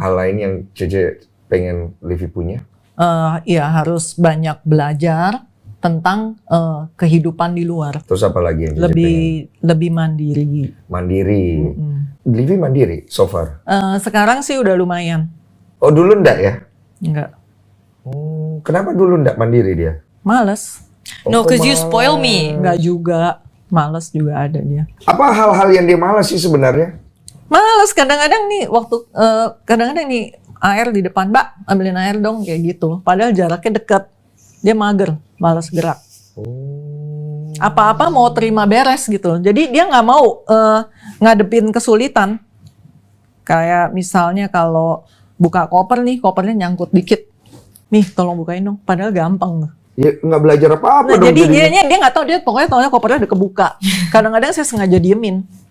hal lain yang Cece pengen Livi punya? Uh, ya harus banyak belajar tentang uh, kehidupan di luar. Terus apa lagi yang JJ lebih pengen? lebih mandiri. Mandiri. Mm-hmm. Livi mandiri so far. Uh, sekarang sih udah lumayan. Oh dulu ndak ya? Enggak. Hmm, kenapa dulu ndak mandiri dia? Males. Oh, no, cause you spoil me. Enggak juga. Males juga ada dia. Apa hal-hal yang dia males sih sebenarnya? Males kadang-kadang nih waktu kadang eh, kadang-kadang nih air di depan, Mbak, ambilin air dong kayak gitu. Padahal jaraknya dekat. Dia mager, males gerak. Oh. Apa-apa mau terima beres gitu. Jadi dia nggak mau uh, ngadepin kesulitan. Kayak misalnya kalau buka koper nih, kopernya nyangkut dikit. Nih, tolong bukain dong. Padahal gampang. Ya, nggak belajar apa-apa nah, dong. Jadi jadinya. dia nggak tahu, dia pokoknya tahunya kopernya udah kebuka. Kadang-kadang saya sengaja diemin